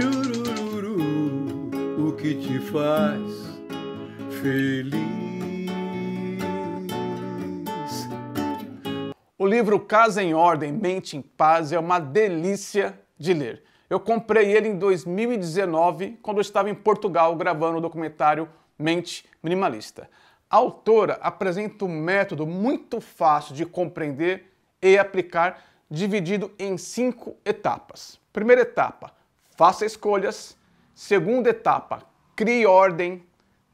chururu, o que te faz feliz. O livro Casa em Ordem, Mente em Paz é uma delícia de ler. Eu comprei ele em 2019, quando eu estava em Portugal gravando o documentário Mente Minimalista. A autora apresenta um método muito fácil de compreender e aplicar, dividido em cinco etapas. Primeira etapa: Faça escolhas. Segunda etapa, crie ordem.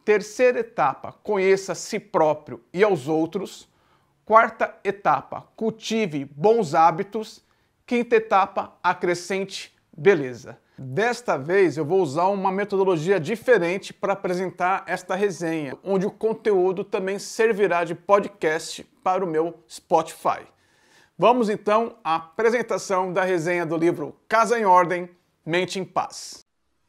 Terceira etapa, conheça a si próprio e aos outros. Quarta etapa, cultive bons hábitos. Quinta etapa, acrescente beleza. Desta vez eu vou usar uma metodologia diferente para apresentar esta resenha, onde o conteúdo também servirá de podcast para o meu Spotify. Vamos então à apresentação da resenha do livro Casa em Ordem, Mente em Paz.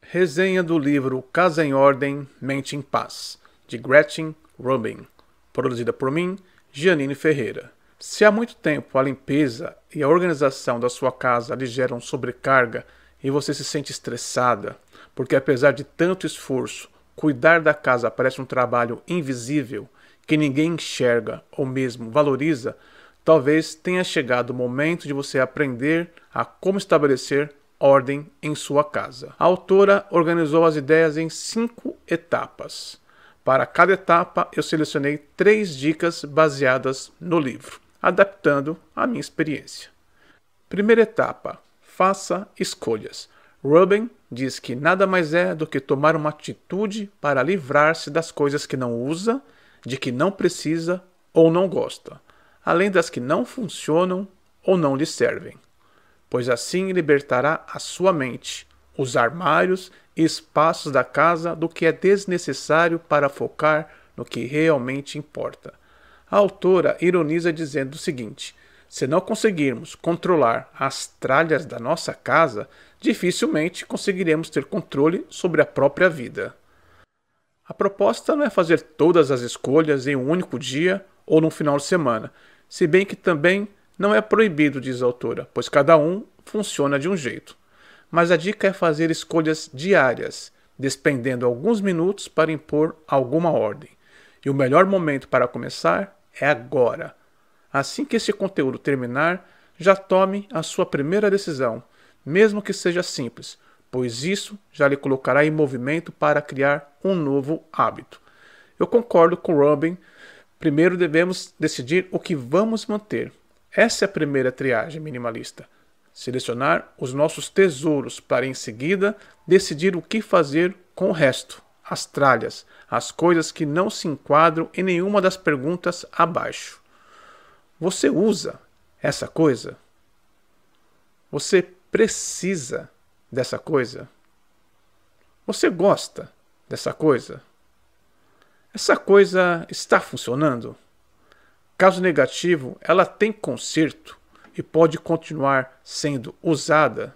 Resenha do livro Casa em Ordem, Mente em Paz, de Gretchen Rubin, produzida por mim, Gianine Ferreira. Se há muito tempo a limpeza e a organização da sua casa lhe geram sobrecarga e você se sente estressada, porque apesar de tanto esforço, cuidar da casa parece um trabalho invisível que ninguém enxerga ou mesmo valoriza, talvez tenha chegado o momento de você aprender a como estabelecer ordem em sua casa. A autora organizou as ideias em cinco etapas. Para cada etapa, eu selecionei três dicas baseadas no livro, adaptando a minha experiência. Primeira etapa: faça escolhas. Ruben diz que nada mais é do que tomar uma atitude para livrar-se das coisas que não usa, de que não precisa ou não gosta, além das que não funcionam ou não lhe servem pois assim libertará a sua mente, os armários e espaços da casa do que é desnecessário para focar no que realmente importa. A autora ironiza dizendo o seguinte: se não conseguirmos controlar as tralhas da nossa casa, dificilmente conseguiremos ter controle sobre a própria vida. A proposta não é fazer todas as escolhas em um único dia ou num final de semana, se bem que também não é proibido, diz a autora, pois cada um funciona de um jeito. Mas a dica é fazer escolhas diárias, despendendo alguns minutos para impor alguma ordem. E o melhor momento para começar é agora. Assim que esse conteúdo terminar, já tome a sua primeira decisão, mesmo que seja simples, pois isso já lhe colocará em movimento para criar um novo hábito. Eu concordo com Robin. Primeiro devemos decidir o que vamos manter essa é a primeira triagem minimalista. Selecionar os nossos tesouros para em seguida decidir o que fazer com o resto, as tralhas, as coisas que não se enquadram em nenhuma das perguntas abaixo. Você usa essa coisa? Você precisa dessa coisa? Você gosta dessa coisa? Essa coisa está funcionando? Caso negativo, ela tem conserto e pode continuar sendo usada.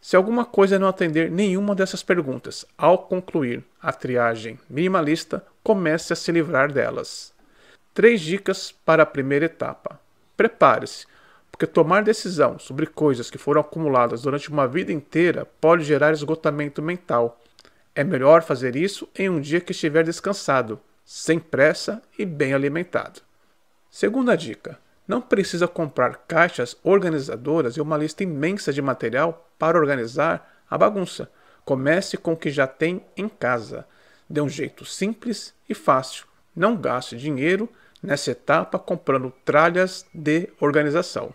Se alguma coisa não atender nenhuma dessas perguntas, ao concluir a triagem minimalista, comece a se livrar delas. Três dicas para a primeira etapa. Prepare-se, porque tomar decisão sobre coisas que foram acumuladas durante uma vida inteira pode gerar esgotamento mental. É melhor fazer isso em um dia que estiver descansado, sem pressa e bem alimentado. Segunda dica: não precisa comprar caixas organizadoras e uma lista imensa de material para organizar a bagunça. Comece com o que já tem em casa. Dê um jeito simples e fácil. Não gaste dinheiro nessa etapa comprando tralhas de organização.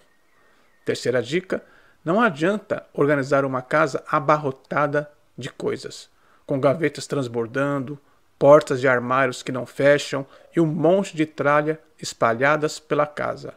Terceira dica: não adianta organizar uma casa abarrotada de coisas, com gavetas transbordando, portas de armários que não fecham e um monte de tralha espalhadas pela casa.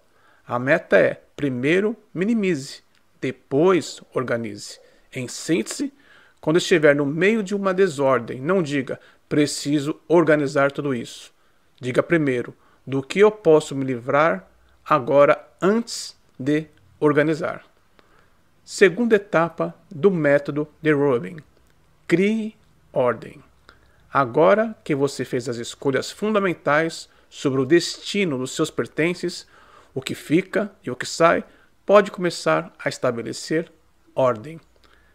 A meta é, primeiro, minimize, depois, organize. Em síntese, quando estiver no meio de uma desordem, não diga preciso organizar tudo isso. Diga primeiro do que eu posso me livrar agora antes de organizar. Segunda etapa do método de Robin: crie ordem. Agora que você fez as escolhas fundamentais sobre o destino dos seus pertences, o que fica e o que sai, pode começar a estabelecer ordem.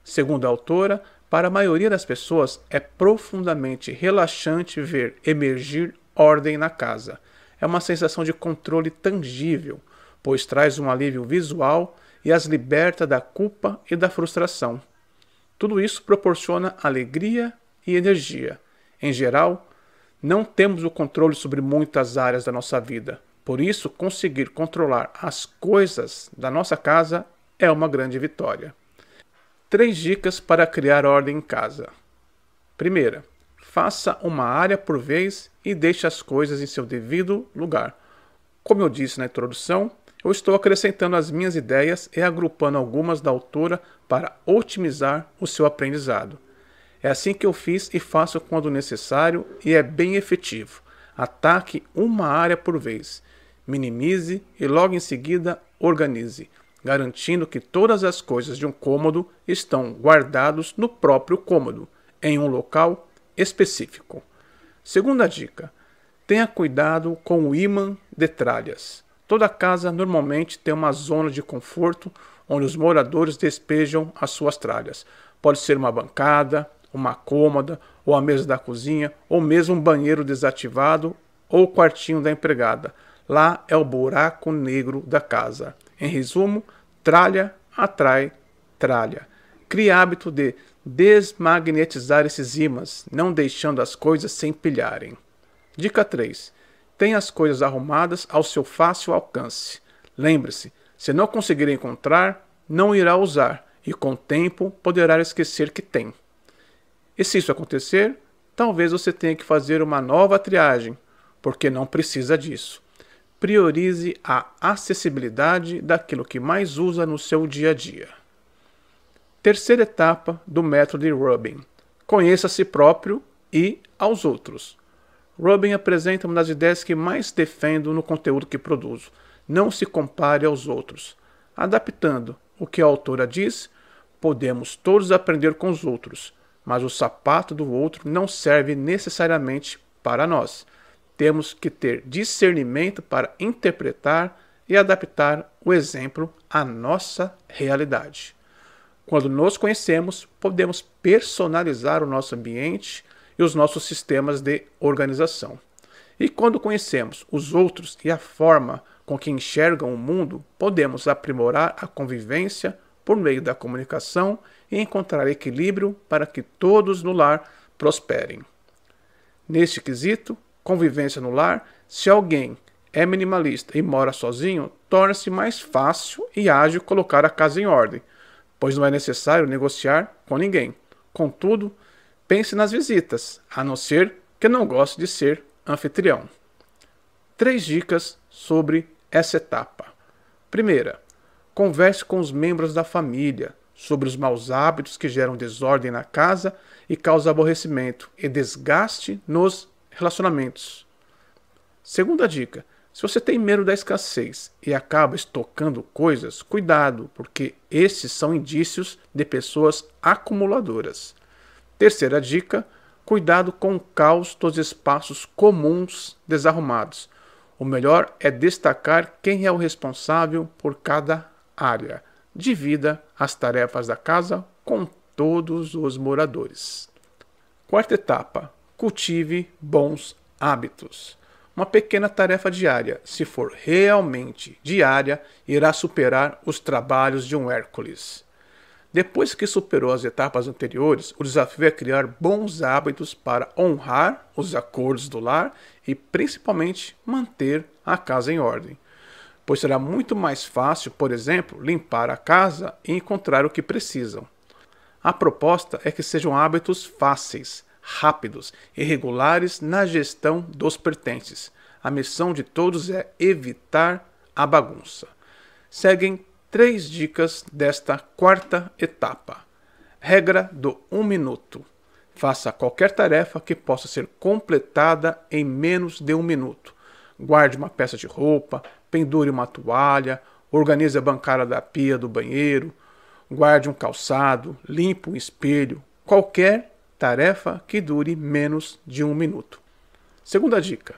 Segundo a autora, para a maioria das pessoas é profundamente relaxante ver emergir ordem na casa. É uma sensação de controle tangível, pois traz um alívio visual e as liberta da culpa e da frustração. Tudo isso proporciona alegria e energia. Em geral, não temos o controle sobre muitas áreas da nossa vida. Por isso, conseguir controlar as coisas da nossa casa é uma grande vitória. Três dicas para criar ordem em casa. Primeira, faça uma área por vez e deixe as coisas em seu devido lugar. Como eu disse na introdução, eu estou acrescentando as minhas ideias e agrupando algumas da autora para otimizar o seu aprendizado. É assim que eu fiz e faço quando necessário e é bem efetivo. Ataque uma área por vez. Minimize e logo em seguida organize, garantindo que todas as coisas de um cômodo estão guardados no próprio cômodo, em um local específico. Segunda dica: tenha cuidado com o imã de tralhas. Toda casa normalmente tem uma zona de conforto onde os moradores despejam as suas tralhas. Pode ser uma bancada, uma cômoda, ou a mesa da cozinha, ou mesmo um banheiro desativado ou o quartinho da empregada. Lá é o buraco negro da casa. Em resumo, tralha atrai tralha. Crie hábito de desmagnetizar esses ímãs, não deixando as coisas se empilharem. Dica 3. Tenha as coisas arrumadas ao seu fácil alcance. Lembre-se, se não conseguir encontrar, não irá usar e com o tempo poderá esquecer que tem. E se isso acontecer, talvez você tenha que fazer uma nova triagem, porque não precisa disso. Priorize a acessibilidade daquilo que mais usa no seu dia a dia. Terceira etapa do método de Rubin: conheça a si próprio e aos outros. Rubin apresenta uma das ideias que mais defendo no conteúdo que produzo: não se compare aos outros. Adaptando o que a autora diz, podemos todos aprender com os outros mas o sapato do outro não serve necessariamente para nós. Temos que ter discernimento para interpretar e adaptar o exemplo à nossa realidade. Quando nos conhecemos, podemos personalizar o nosso ambiente e os nossos sistemas de organização. E quando conhecemos os outros e a forma com que enxergam o mundo, podemos aprimorar a convivência, por meio da comunicação e encontrar equilíbrio para que todos no lar prosperem. Neste quesito, convivência no lar, se alguém é minimalista e mora sozinho, torna-se mais fácil e ágil colocar a casa em ordem, pois não é necessário negociar com ninguém. Contudo, pense nas visitas, a não ser que não goste de ser anfitrião. Três dicas sobre essa etapa. Primeira, Converse com os membros da família sobre os maus hábitos que geram desordem na casa e causam aborrecimento e desgaste nos relacionamentos. Segunda dica: se você tem medo da escassez e acaba estocando coisas, cuidado, porque esses são indícios de pessoas acumuladoras. Terceira dica: cuidado com o caos dos espaços comuns desarrumados. O melhor é destacar quem é o responsável por cada área. Divida as tarefas da casa com todos os moradores. Quarta etapa: cultive bons hábitos. Uma pequena tarefa diária, se for realmente diária, irá superar os trabalhos de um Hércules. Depois que superou as etapas anteriores, o desafio é criar bons hábitos para honrar os acordos do lar e principalmente manter a casa em ordem pois será muito mais fácil, por exemplo, limpar a casa e encontrar o que precisam. A proposta é que sejam hábitos fáceis, rápidos e regulares na gestão dos pertences. A missão de todos é evitar a bagunça. Seguem três dicas desta quarta etapa. Regra do 1 um minuto. Faça qualquer tarefa que possa ser completada em menos de um minuto. Guarde uma peça de roupa, pendure uma toalha, organize a bancada da pia do banheiro, guarde um calçado, limpe um espelho, qualquer tarefa que dure menos de um minuto. Segunda dica: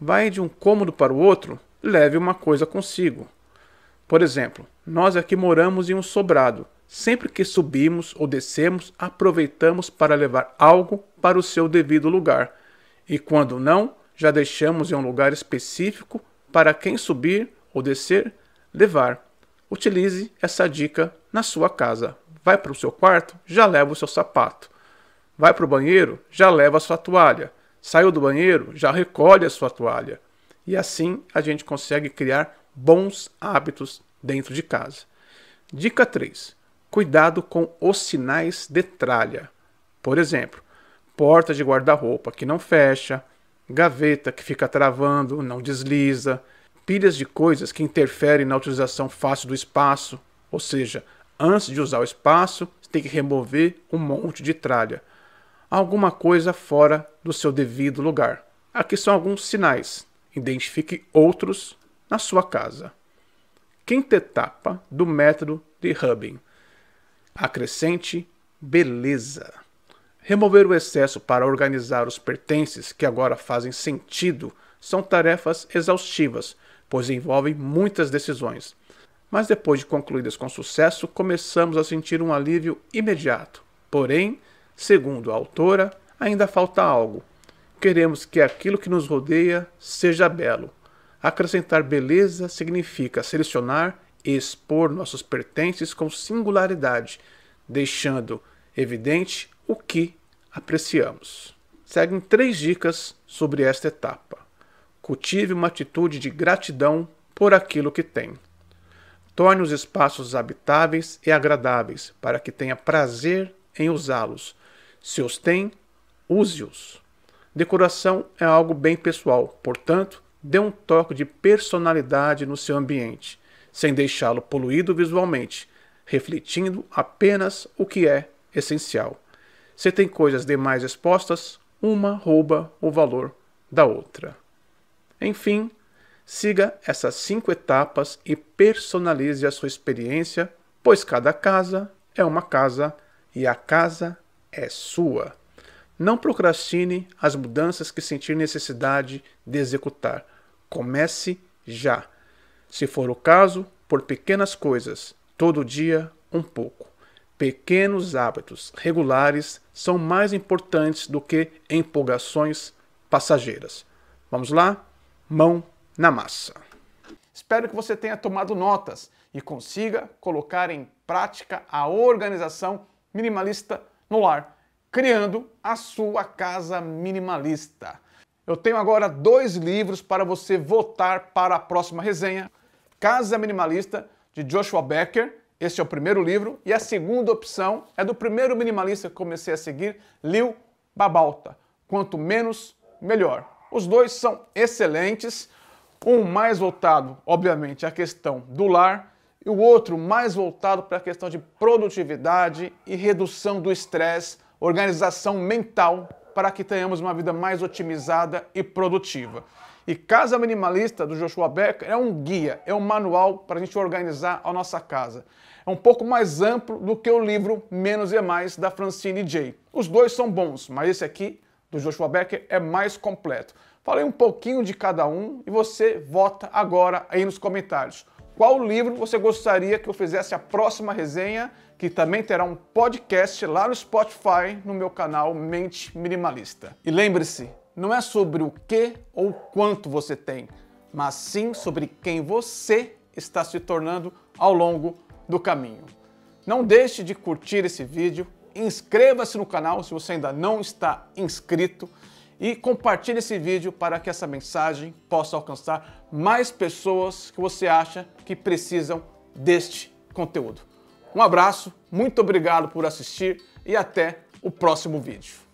vai de um cômodo para o outro, leve uma coisa consigo. Por exemplo, nós aqui moramos em um sobrado. Sempre que subimos ou descemos, aproveitamos para levar algo para o seu devido lugar. E quando não, já deixamos em um lugar específico para quem subir ou descer levar. Utilize essa dica na sua casa. Vai para o seu quarto, já leva o seu sapato. Vai para o banheiro, já leva a sua toalha. Saiu do banheiro, já recolhe a sua toalha. E assim a gente consegue criar bons hábitos dentro de casa. Dica 3. Cuidado com os sinais de tralha. Por exemplo, porta de guarda-roupa que não fecha, gaveta que fica travando, não desliza, pilhas de coisas que interferem na utilização fácil do espaço, ou seja, antes de usar o espaço, você tem que remover um monte de tralha, alguma coisa fora do seu devido lugar. Aqui são alguns sinais. Identifique outros na sua casa. Quinta etapa do método de Hubbing. Acrescente beleza. Remover o excesso para organizar os pertences que agora fazem sentido são tarefas exaustivas, pois envolvem muitas decisões. Mas depois de concluídas com sucesso, começamos a sentir um alívio imediato. Porém, segundo a autora, ainda falta algo. Queremos que aquilo que nos rodeia seja belo. Acrescentar beleza significa selecionar e expor nossos pertences com singularidade, deixando evidente o que apreciamos. Seguem três dicas sobre esta etapa. Cultive uma atitude de gratidão por aquilo que tem. Torne os espaços habitáveis e agradáveis para que tenha prazer em usá-los. Se os tem, use-os. Decoração é algo bem pessoal, portanto, dê um toque de personalidade no seu ambiente, sem deixá-lo poluído visualmente, refletindo apenas o que é essencial. Se tem coisas demais expostas, uma rouba o valor da outra. Enfim, siga essas cinco etapas e personalize a sua experiência, pois cada casa é uma casa e a casa é sua. Não procrastine as mudanças que sentir necessidade de executar. Comece já. Se for o caso, por pequenas coisas, todo dia um pouco. Pequenos hábitos regulares são mais importantes do que empolgações passageiras. Vamos lá? Mão na massa. Espero que você tenha tomado notas e consiga colocar em prática a organização minimalista no ar, criando a sua casa minimalista. Eu tenho agora dois livros para você votar para a próxima resenha: Casa Minimalista, de Joshua Becker este é o primeiro livro e a segunda opção é do primeiro minimalista que comecei a seguir, Liu Babalta. Quanto menos, melhor. Os dois são excelentes, um mais voltado, obviamente, à questão do lar e o outro mais voltado para a questão de produtividade e redução do estresse, organização mental para que tenhamos uma vida mais otimizada e produtiva. E Casa Minimalista do Joshua Becker é um guia, é um manual para a gente organizar a nossa casa é um pouco mais amplo do que o livro Menos é Mais, da Francine Jay. Os dois são bons, mas esse aqui, do Joshua Becker, é mais completo. Falei um pouquinho de cada um e você vota agora aí nos comentários. Qual livro você gostaria que eu fizesse a próxima resenha, que também terá um podcast lá no Spotify, no meu canal Mente Minimalista. E lembre-se, não é sobre o que ou quanto você tem, mas sim sobre quem você está se tornando ao longo do caminho. Não deixe de curtir esse vídeo, inscreva-se no canal se você ainda não está inscrito e compartilhe esse vídeo para que essa mensagem possa alcançar mais pessoas que você acha que precisam deste conteúdo. Um abraço, muito obrigado por assistir e até o próximo vídeo.